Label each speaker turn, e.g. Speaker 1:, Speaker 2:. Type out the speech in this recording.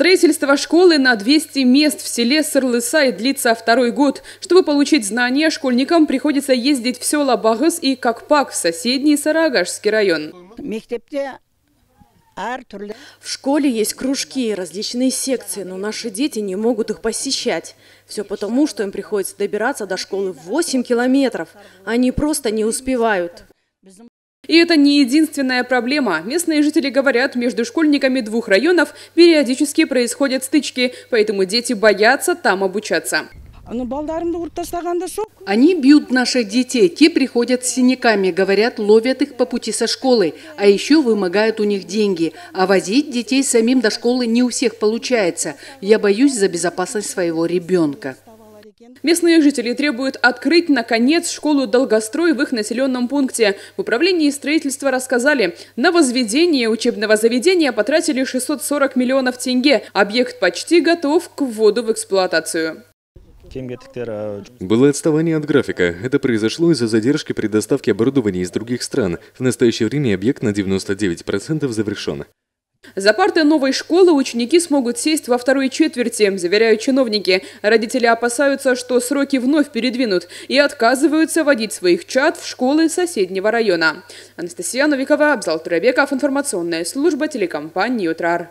Speaker 1: Строительство школы на 200 мест в селе Сырлысай длится второй год. Чтобы получить знания, школьникам приходится ездить в села Багыс и Кокпак в
Speaker 2: соседний Сарагашский район. В школе есть кружки и различные секции, но наши дети не могут их посещать. Все потому, что им приходится добираться до школы 8 километров. Они просто не успевают. И это не единственная проблема. Местные жители говорят, между школьниками двух
Speaker 1: районов периодически происходят стычки, поэтому дети боятся там обучаться.
Speaker 3: Ну, Они бьют наших детей, те приходят с синяками, говорят, ловят их по пути со школы, а еще вымогают у них деньги. А возить детей самим до школы не у всех получается. Я боюсь за безопасность своего ребенка.
Speaker 1: Местные жители требуют открыть, наконец, школу «Долгострой» в их населенном пункте. В управлении строительства рассказали, на возведение учебного заведения потратили 640 миллионов тенге. Объект почти готов к вводу в эксплуатацию.
Speaker 4: Было отставание от графика. Это произошло из-за задержки при доставке оборудования из других стран. В настоящее время объект на 99% завершен.
Speaker 1: За парты новой школы ученики смогут сесть во второй четверти, заверяют чиновники. Родители опасаются, что сроки вновь передвинут и отказываются водить своих чад в школы соседнего района. Анастасия Новикова, Абзал Турабеков, информационная служба телекомпании «Утрар».